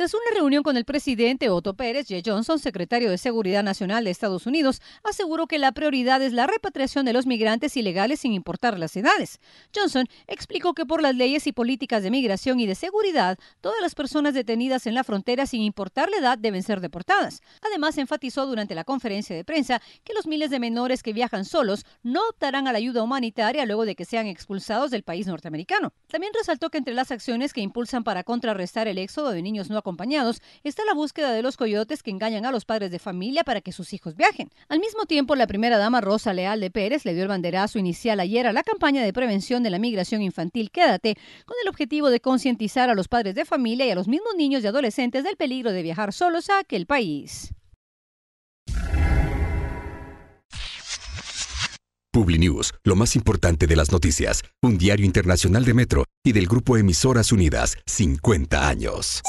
Tras una reunión con el presidente Otto Pérez, J. Johnson, secretario de Seguridad Nacional de Estados Unidos, aseguró que la prioridad es la repatriación de los migrantes ilegales sin importar las edades. Johnson explicó que por las leyes y políticas de migración y de seguridad, todas las personas detenidas en la frontera sin importar la edad deben ser deportadas. Además, enfatizó durante la conferencia de prensa que los miles de menores que viajan solos no optarán a la ayuda humanitaria luego de que sean expulsados del país norteamericano. También resaltó que entre las acciones que impulsan para contrarrestar el éxodo de niños no acompañados, está la búsqueda de los coyotes que engañan a los padres de familia para que sus hijos viajen. Al mismo tiempo, la primera dama Rosa Leal de Pérez le dio el banderazo inicial ayer a la campaña de prevención de la migración infantil Quédate, con el objetivo de concientizar a los padres de familia y a los mismos niños y adolescentes del peligro de viajar solos a aquel país. PubliNews, lo más importante de las noticias, un diario internacional de Metro y del grupo Emisoras Unidas, 50 años.